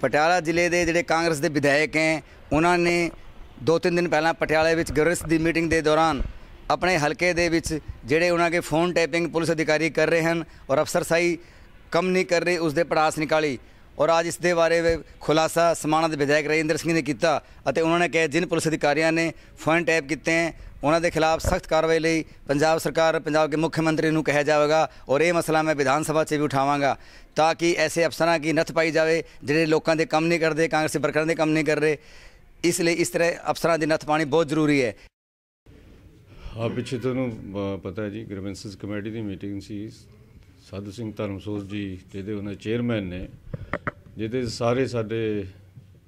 ਪਟਿਆਲਾ ਜ਼ਿਲ੍ਹੇ ਦੇ ਜਿਹੜੇ ਕਾਂਗਰਸ ਦੇ ਵਿਧਾਇਕ ਹੈ ਉਹਨਾਂ ਨੇ ਦੋ ਤਿੰਨ ਦਿਨ ਪਹਿਲਾਂ ਪਟਿਆਲੇ ਵਿੱਚ ਗਰਸ ਦੀ ਮੀਟਿੰਗ ਦੇ ਦੌਰਾਨ ਆਪਣੇ ਹਲਕੇ ਦੇ ਵਿੱਚ ਜਿਹੜੇ ਉਹਨਾਂ ਦੇ ਫੋਨ ਟੈਪਿੰਗ ਪੁਲਿਸ ਅਧਿਕਾਰੀ ਕਰ ਰਹੇ ਹਨ ਔਰ ਅਫਸਰਸਾਈ ਕੰਮ ਨਹੀਂ ਕਰ ਰਹੇ ਉਸ ਦੇ ਪੜਾਸ ਨਿਕਾਲੀ ਔਰ ਅੱਜ ਇਸ ਦੇ ਬਾਰੇ ਖੁਲਾਸਾ ਸਮਾਣਾ ਦੇ ਵਿਧਾਇਕ ਰਜਿੰਦਰ ਸਿੰਘ ਨੇ ਕੀਤਾ ਅਤੇ ਉਹਨਾਂ ਨੇ ਕਿਹਾ ਜਿਨ ਪੁਲਿਸ ਅਧਿਕਾਰੀਆਂ ਨੇ ਫੋਨ ਟੈਪ ਕੀਤੇ ਹਨ ਉਹਨਾਂ ਦੇ ਖਿਲਾਫ ਸਖਤ ਕਾਰਵਾਈ ਲਈ ਪੰਜਾਬ ਸਰਕਾਰ ਪੰਜਾਬ ਦੇ ਮੁੱਖ ਮੰਤਰੀ ਨੂੰ ਕਿਹਾ ਜਾਵੇਗਾ ਔਰ ਇਹ ਮਸਲਾ ਮੈਂ ਵਿਧਾਨ ਸਭਾ 'ਚ ਵੀ ਉਠਾਵਾਂਗਾ ਤਾਂ ਕਿ ਐਸੇ ਅਫਸਰਾਂ ਕੀ ਨੱਥ ਪਾਈ ਜਾਵੇ ਜਿਹੜੇ ਲੋਕਾਂ ਦੇ ਕੰਮ ਨਹੀਂ ਕਰਦੇ ਦੇ ਵਰਕਰਾਂ ਦੇ ਕੰਮ ਨਹੀਂ ਕਰ ਰਹੇ ਇਸ ਲਈ ਇਸ ਤਰ੍ਹਾਂ ਅਫਸਰਾਂ ਦੀ ਨੱਥ ਪਾਣੀ ਬਹੁਤ ਜ਼ਰੂਰੀ ਹੈ ਆ ਪਿੱਛੇ ਤੁਹਾਨੂੰ ਪਤਾ ਹੈ ਜੀ ਗ੍ਰੀਵੈਂਸਸ ਕਮੇਟੀ ਦੀ ਮੀਟਿੰਗ ਸੀ ਸਾਧੂ ਸਿੰਘ ਧਰਮਸੋਤ ਜੀ ਜਿਹਦੇ ਉਹਨਾਂ ਚੇਅਰਮੈਨ ਨੇ ਜਿਹਦੇ ਸਾਰੇ ਸਾਡੇ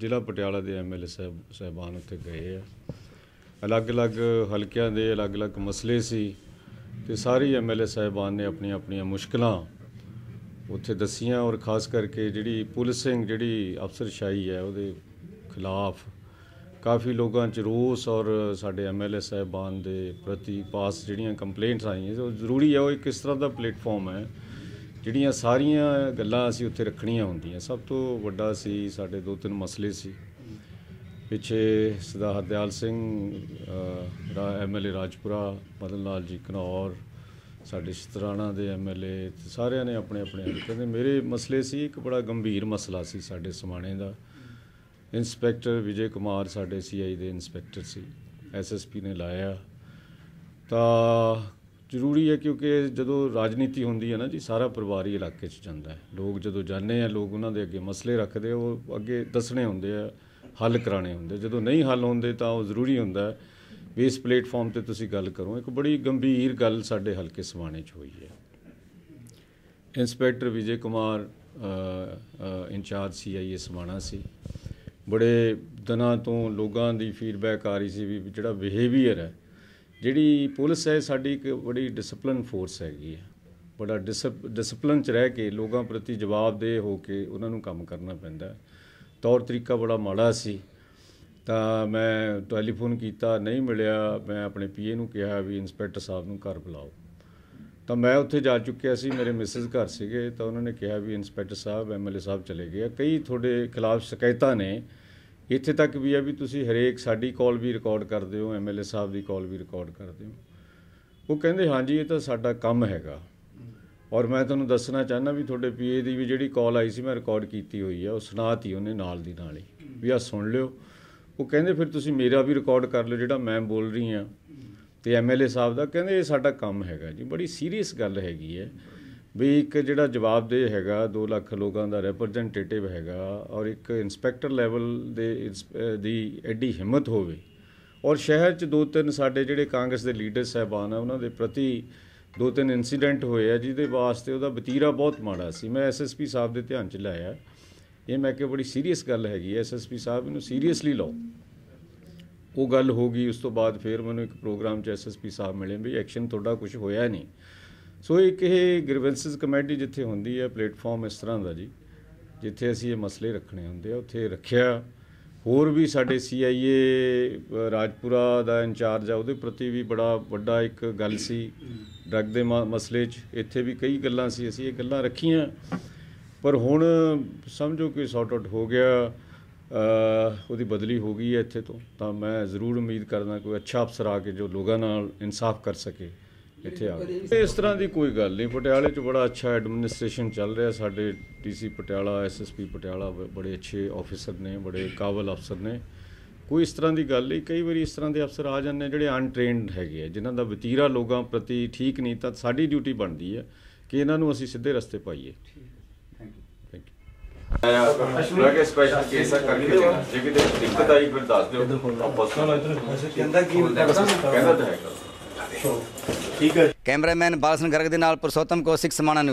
ਜ਼ਿਲ੍ਹਾ ਪਟਿਆਲਾ ਦੇ ਐਮਐਲਏ ਸਾਹਿਬ ਸਹਿਬਾਨ ਉੱਥੇ ਗਏ ਆ ਅਲੱਗ-ਅਲੱਗ ਹਲਕਿਆਂ ਦੇ ਅਲੱਗ-ਅਲੱਗ ਮਸਲੇ ਸੀ ਤੇ ਸਾਰੇ ਐਮਐਲਏ ਸਹਿਬਾਨ ਨੇ ਆਪਣੀਆਂ ਆਪਣੀਆਂ ਮੁਸ਼ਕਲਾਂ ਉੱਥੇ ਦਸੀਆਂ ਔਰ ਖਾਸ ਕਰਕੇ ਜਿਹੜੀ ਪੁਲਿਸਿੰਗ ਜਿਹੜੀ ਅਫਸਰਸ਼ਾਹੀ ਹੈ ਉਹਦੇ ਖਿਲਾਫ ਕਾਫੀ ਲੋਕਾਂ 'ਚ ਰੋਸ ਔਰ ਸਾਡੇ ਐਮਐਲਏ ਸਹਿਬਾਨ ਦੇ ਪ੍ਰਤੀ ਪਾਸ ਜਿਹੜੀਆਂ ਕੰਪਲੇਂਟਸ ਆਈਆਂ ਉਹ ਜ਼ਰੂਰੀ ਹੈ ਉਹ ਇੱਕ ਇਸ ਤਰ੍ਹਾਂ ਦਾ ਪਲੇਟਫਾਰਮ ਹੈ ਜਿਹੜੀਆਂ ਸਾਰੀਆਂ ਗੱਲਾਂ ਅਸੀਂ ਉੱਥੇ ਰੱਖਣੀਆਂ ਹੁੰਦੀਆਂ ਸਭ ਤੋਂ ਵੱਡਾ ਸੀ ਸਾਡੇ ਦੋ ਤਿੰਨ ਮਸਲੇ ਸੀ ਪਿੱਛੇ ਸਦਾ ਹਰਦਿਆਲ ਸਿੰਘ ਰਾ ਐਮਐਲਏ ਰਾਜਪੁਰਾ ਮਦਨ ਲਾਲ ਜੀ ਕਨੌਰ ਸਾਡੇ ਸ਼ਤਰਾਣਾ ਦੇ ਐਮਐਲਏ ਸਾਰਿਆਂ ਨੇ ਆਪਣੇ ਆਪਣੇ ਕਹਿੰਦੇ ਮੇਰੇ ਮਸਲੇ ਸੀ ਇੱਕ ਬੜਾ ਗੰਭੀਰ ਮਸਲਾ ਸੀ ਸਾਡੇ ਸਮਾਣੇ ਦਾ ਇਨਸਪੈਕਟਰ ਵਿਜੇ ਕੁਮਾਰ ਸਾਡੇ ਸੀਆਈ ਦੇ ਇਨਸਪੈਕਟਰ ਸੀ ਐਸਐਸਪੀ ਨੇ ਲਾਇਆ ਤਾਂ ਜ਼ਰੂਰੀ ਹੈ ਕਿਉਂਕਿ ਜਦੋਂ ਰਾਜਨੀਤੀ ਹੁੰਦੀ ਹੈ ਨਾ ਜੀ ਸਾਰਾ ਪਰਿਵਾਰ ਹੀ ਇਲਾਕੇ 'ਚ ਜਾਂਦਾ ਹੈ ਲੋਕ ਜਦੋਂ ਜਾਣੇ ਆ ਲੋਕ ਉਹਨਾਂ ਦੇ ਅੱਗੇ ਮਸਲੇ ਰੱਖਦੇ ਉਹ ਅੱਗੇ ਦੱਸਣੇ ਹੁੰਦੇ ਆ ਹੱਲ ਕਰਾਣੇ ਹੁੰਦੇ ਜਦੋਂ ਨਹੀਂ ਹੱਲ ਹੁੰਦੇ ਤਾਂ ਉਹ ਜ਼ਰੂਰੀ ਹੁੰਦਾ ਵੀ ਇਸ ਪਲੇਟਫਾਰਮ ਤੇ ਤੁਸੀਂ ਗੱਲ ਕਰੋ ਇੱਕ ਬੜੀ ਗੰਭੀਰ ਗੱਲ ਸਾਡੇ ਹਲਕੇ ਸਵਾਣੇ 'ਚ ਹੋਈ ਹੈ inspector Vijay Kumar in charge CIA Samana ਸੀ ਬੜੇ ਦਿਨਾਂ ਤੋਂ ਲੋਕਾਂ ਦੀ ਫੀਡਬੈਕ ਆ ਰਹੀ ਸੀ ਵੀ ਜਿਹੜਾ ਬਿਹੇਵੀਅਰ ਹੈ ਜਿਹੜੀ ਪੁਲਿਸ ਹੈ ਸਾਡੀ ਇੱਕ ਬੜੀ ਡਿਸਪਲਿਨ ਫੋਰਸ ਹੈਗੀ ਹੈ ਬੜਾ ਡਿਸਪਲਿਨ ਚ ਰਹਿ ਕੇ ਲੋਕਾਂ ਪ੍ਰਤੀ ਜਵਾਬਦੇਹ ਹੋ ਕੇ ਉਹਨਾਂ ਨੂੰ ਕੰਮ ਕਰਨਾ ਪੈਂਦਾ ਤੌਰ ਤਰੀਕਾ ਬੜਾ ਮਾੜਾ ਸੀ ਤਾਂ ਮੈਂ ਟੈਲੀਫੋਨ ਕੀਤਾ ਨਹੀਂ ਮਿਲਿਆ ਮੈਂ ਆਪਣੇ ਪੀਏ ਨੂੰ ਕਿਹਾ ਵੀ ਇੰਸਪੈਕਟਰ ਸਾਹਿਬ ਨੂੰ ਘਰ ਬੁਲਾਓ ਤਾਂ ਮੈਂ ਉੱਥੇ ਜਾ ਚੁੱਕਿਆ ਸੀ ਮੇਰੇ ਮਿਸਿਸ ਘਰ ਸੀਗੇ ਤਾਂ ਉਹਨਾਂ ਨੇ ਕਿਹਾ ਵੀ ਇੰਸਪੈਕਟਰ ਸਾਹਿਬ ਐਮਐਲਏ ਸਾਹਿਬ ਚਲੇ ਗਏ ਕਈ ਤੁਹਾਡੇ ਖਿਲਾਫ ਸ਼ਿਕਾਇਤਾਂ ਨੇ ਇੱਥੇ ਤੱਕ ਵੀ ਆ ਵੀ ਤੁਸੀਂ ਹਰੇਕ ਸਾਡੀ ਕਾਲ ਵੀ ਰਿਕਾਰਡ ਕਰਦੇ ਹੋ ਐਮਐਲਏ ਸਾਹਿਬ ਦੀ ਕਾਲ ਵੀ ਰਿਕਾਰਡ ਕਰਦੇ ਹੋ ਉਹ ਕਹਿੰਦੇ ਹਾਂਜੀ ਇਹ ਤਾਂ ਸਾਡਾ ਕੰਮ ਹੈਗਾ ਔਰ ਮੈਂ ਤੁਹਾਨੂੰ ਦੱਸਣਾ ਚਾਹਨਾ ਵੀ ਤੁਹਾਡੇ ਪੀਏ ਦੀ ਵੀ ਜਿਹੜੀ ਕਾਲ ਆਈ ਸੀ ਮੈਂ ਰਿਕਾਰਡ ਕੀਤੀ ਹੋਈ ਆ ਉਹ ਸੁਣਾਤੀ ਉਹਨੇ ਨਾਲ ਦੀ ਨਾਲ ਹੀ ਵੀ ਆ ਸੁਣ ਲਿਓ ਉਹ ਕਹਿੰਦੇ ਫਿਰ ਤੁਸੀਂ ਮੇਰਾ ਵੀ ਰਿਕਾਰਡ ਕਰ ਲਿਓ ਜਿਹੜਾ ਮੈਂ ਬੋਲ ਰਹੀ ਆ ਤੇ ਐਮਐਲਏ ਸਾਹਿਬ ਦਾ ਕਹਿੰਦੇ ਇਹ ਸਾਡਾ ਕੰਮ ਹੈਗਾ ਜੀ ਬੜੀ ਸੀਰੀਅਸ ਗੱਲ ਹੈਗੀ ਹੈ ਵੀ ਇੱਕ ਜਿਹੜਾ ਜਵਾਬਦੇਹ ਹੈਗਾ 2 ਲੱਖ ਲੋਕਾਂ ਦਾ ਰਿਪਰੈਜ਼ੈਂਟੇਟਿਵ ਹੈਗਾ ਔਰ ਇੱਕ ਇਨਸਪੈਕਟਰ ਲੈਵਲ ਦੇ ਦੀ ਐਡੀ ਹਿੰਮਤ ਹੋਵੇ ਔਰ ਸ਼ਹਿਰ 'ਚ ਦੋ ਤਿੰਨ ਸਾਡੇ ਜਿਹੜੇ ਕਾਂਗਰਸ ਦੇ ਲੀਡਰ ਸਹਿਬਾਨ ਆ ਉਹਨਾਂ ਦੇ ਪ੍ਰਤੀ ਦੋ ਤਿੰਨ ਇਨਸੀਡੈਂਟ ਹੋਏ ਆ ਜਿਹਦੇ ਵਾਸਤੇ ਉਹਦਾ ਬਤੀਰਾ ਬਹੁਤ ਮਾੜਾ ਸੀ ਮੈਂ ਐਸਐਸਪੀ ਸਾਹਿਬ ਦੇ ਧਿਆਨ 'ਚ ਲਾਇਆ ਇਹ ਮੈਂ ਕਿ ਬੜੀ ਸੀਰੀਅਸ ਗੱਲ ਹੈਗੀ ਐਸਐਸਪੀ ਸਾਹਿਬ ਇਹਨੂੰ ਸੀਰੀਅਸਲੀ ਲਓ ਉਹ ਗੱਲ ਹੋ ਗਈ ਉਸ ਤੋਂ ਬਾਅਦ ਫਿਰ ਮੈਨੂੰ ਇੱਕ ਪ੍ਰੋਗਰਾਮ 'ਚ ਐਸਐਸਪੀ ਸਾਹਿਬ ਮਿਲੇ ਵੀ ਐਕਸ਼ਨ ਤੁਹਾਡਾ ਕੁਝ ਹੋਇਆ ਨਹੀਂ ਸੋ ਇੱਕ ਇਹ ਗ੍ਰੀਵੈਂਸਸ ਕਮੇਟੀ ਜਿੱਥੇ ਹੁੰਦੀ ਹੈ ਪਲੇਟਫਾਰਮ ਇਸ ਤਰ੍ਹਾਂ ਦਾ ਜੀ ਜਿੱਥੇ ਅਸੀਂ ਇਹ ਮਸਲੇ ਰੱਖਣੇ ਹੁੰਦੇ ਆ ਉੱਥੇ ਰੱਖਿਆ ਹੋਰ ਵੀ ਸਾਡੇ ਸੀਆਈਏ ਰਾਜਪੁਰਾ ਦਾ ਇੰਚਾਰਜ ਆ ਉਹਦੇ ਪ੍ਰਤੀ ਵੀ ਬੜਾ ਵੱਡਾ ਇੱਕ ਗੱਲ ਸੀ ਡਰਗ ਦੇ ਮਸਲੇ 'ਚ ਇੱਥੇ ਵੀ ਕਈ ਗੱਲਾਂ ਸੀ ਅਸੀਂ ਇਹ ਗੱਲਾਂ ਰੱਖੀਆਂ ਪਰ ਹੁਣ ਸਮਝੋ ਕਿ ਸੌਟ ਆਊਟ ਹੋ ਗਿਆ ਉਹਦੀ ਬਦਲੀ ਹੋ ਗਈ ਹੈ ਇੱਥੇ ਤੋਂ ਤਾਂ ਮੈਂ ਜ਼ਰੂਰ ਉਮੀਦ ਕਰਦਾ ਕੋਈ ਅੱਛਾ ਅਫਸਰ ਆ ਕੇ ਜੋ ਲੋਕਾਂ ਨਾਲ ਇਨਸਾਫ ਕਰ ਸਕੇ ਇੱਥੇ ਆ ਗਏ ਇਸ ਤਰ੍ਹਾਂ ਦੀ ਕੋਈ ਗੱਲ ਨਹੀਂ ਪਟਿਆਲੇ 'ਚ ਬੜਾ ਅੱਛਾ ਐਡਮਿਨਿਸਟ੍ਰੇਸ਼ਨ ਚੱਲ ਰਿਹਾ ਸਾਡੇ ਟੀਸੀ ਪਟਿਆਲਾ ਐਸਐਸਪੀ ਪਟਿਆਲਾ ਬੜੇ ਅੱਛੇ ਆਫੀਸਰ ਨੇ ਬੜੇ ਕਾਬਲ ਅਫਸਰ ਨੇ ਕੋਈ ਇਸ ਤਰ੍ਹਾਂ ਦੀ ਗੱਲ ਨਹੀਂ ਕਈ ਵਾਰੀ ਇਸ ਤਰ੍ਹਾਂ ਦੇ ਅਫਸਰ ਆ ਜਾਂਦੇ ਜਿਹੜੇ ਅਨਟ੍ਰੇਨਡ ਹੈਗੇ ਆ ਜਿਨ੍ਹਾਂ ਦਾ ਵਤੀਰਾ ਲੋਕਾਂ ਪ੍ਰਤੀ ਠੀਕ ਨਹੀਂ ਤਾਂ ਸਾਡੀ ਡਿਊਟੀ ਬਣਦੀ ਹੈ ਕਿ ਇਹਨਾਂ ਨੂੰ ਅਸੀਂ ਸਿੱਧੇ ਰਸਤੇ ਪਾਈਏ ਅਸ਼ਮੀਰ ਕੇ ਸਪੈਸ਼ਲ ਕਿਹਦਾ ਕਰਕੇ ਜੇ ਕਿਤੇ ਦਿੱਕਤ ਆਈ ਫਿਰ ਦੱਸ ਦਿਓ ਆਪਾਂ ਇਧਰ ਕਹਿੰਦਾ ਕੀ ਕਹਿੰਦਾ ਤਾਂ ਹੈਗਾ ਠੀਕ ਹੈ ਕੈਮਰਾਮੈਨ ਬਾਲਸਨ ਗਰਗ ਦੇ ਨਾਲ ਕੋ ਕੌਸ਼ਿਕ ਸਮਾਣਾ ਨਿਊਜ਼